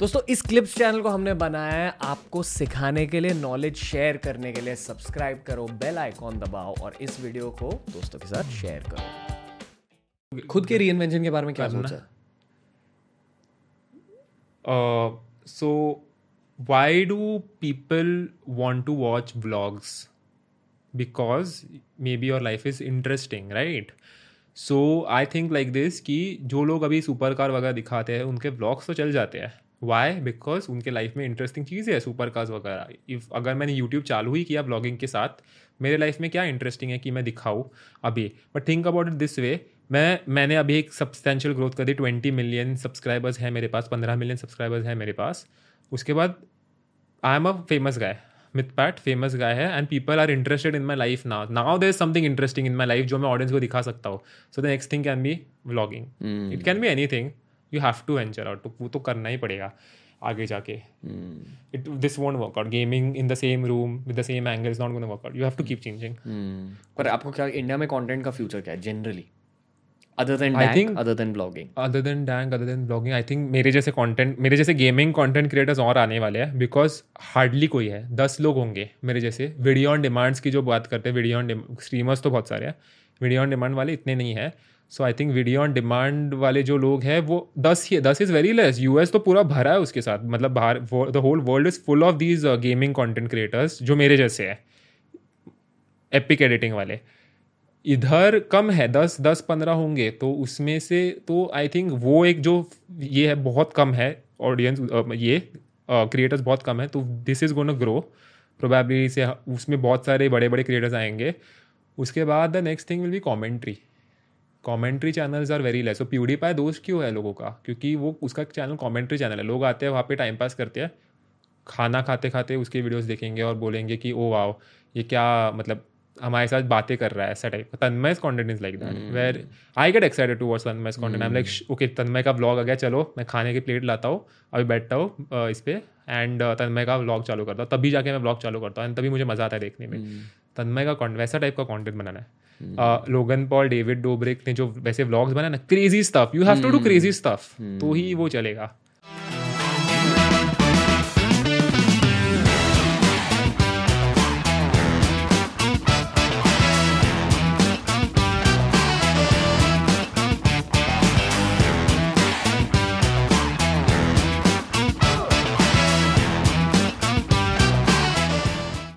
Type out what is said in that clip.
दोस्तों इस clips channel को हमने बनाया है आपको सिखाने के लिए नॉलेज शेयर करने के लिए सब्सक्राइब करो बेल आइकॉन दबाओ और इस वीडियो को दोस्तों के साथ शेयर करो खुद के री के बारे में क्या सोचा so why do people want to watch blogs because may be your life is interesting right so I think like this कि जो लोग अभी सुपर कार वगैरह दिखाते हैं उनके ब्लॉग्स तो चल जाते हैं वाई बिकॉज उनके लाइफ में इंटरेस्टिंग चीज़ है सुपर काज वगैरह इफ़ अगर मैंने यूट्यूब चालू ही किया ब्लॉगिंग के साथ मेरे लाइफ में क्या इंटरेस्टिंग है कि मैं दिखाऊँ अभी but think about it this way मैं मैंने अभी एक सब्सटेंशियल ग्रोथ कर दी ट्वेंटी मिलियन सब्सक्राइबर्स हैं मेरे पास पंद्रह मिलियन सब्सक्राइबर्स हैं मेरे पास उसके बाद I am a famous guy myth pat famous guy है and people are interested in my life now now there is something interesting in my life जो मैं ऑडियंस को दिखा सकता हूँ so the next thing can be vlogging it can be anything you have to venture out वो तो करना ही पड़ेगा आगे जाके it this won't work out gaming in the same room with the same angle is not gonna work out you have to keep changing पर आपको क्या इंडिया में कंटेंट का फ्यूचर क्या है generally other than I think other than blogging other than dang other than blogging I think मेरे जैसे content मेरे जैसे गेमिंग कंटेंट क्रिएटर्स और आने वाले हैं बिकॉज हार्डली कोई है दस लोग होंगे मेरे जैसे वीडियो ऑन डिमांड्स की जो बात करते हैं वीडियो ऑन स्ट्रीमर्स तो बहुत सारे हैं वीडियो ऑन डिमांड वाले इतने नहीं हैं so I think video on demand वाले जो लोग हैं वो दस ही दस is very less U S तो पूरा भरा है उसके साथ मतलब बाहर the whole world is full of these gaming content creators जो मेरे जैसे हैं एपिक एडिटिंग वाले इधर कम है दस दस पंद्रह होंगे तो उसमें से तो आई थिंक वो एक जो ये है बहुत कम है ऑडियंस ये क्रिएटर्स बहुत कम है तो this is gonna grow probably से उसमें बहुत सारे बड़े बड़े क्रिएटर्स आएंगे उसके बाद the next thing will be commentary commentary channels are very less so PewDiePie दोस्त क्यों है लोगों का क्योंकि वो उसका चैनल कॉमेंट्री चैनल है लोग आते हैं वहाँ पे टाइम पास करते हैं खाना खाते खाते उसकी वीडियोज देखेंगे और बोलेंगे कि ओ वाओ ये क्या मतलब हमारे साथ बातें कर रहा है ऐसा type Tanmay's content is like that mm. where I get excited towards Tanmay's content I I'm like okay Tanmay का ब्लॉग आ गया चलो मैं खाने की प्लेट लाता हूँ अभी बैठता हूँ इस पर एंड तन्मय का ब्लॉग चालू करता हूँ तभी जाके मैं ब्लॉग चालू करता हूँ एंड तभी मुझे मज़ा आता है देखने में हम्म। तन्मय का वैसा टाइप का कॉन्टेंट बनाना है लोगन पॉल डेविड डोब्रिक ने जो वैसे व्लॉग्स बनाए ना crazy stuff you have to do crazy stuff तो ही वो चलेगा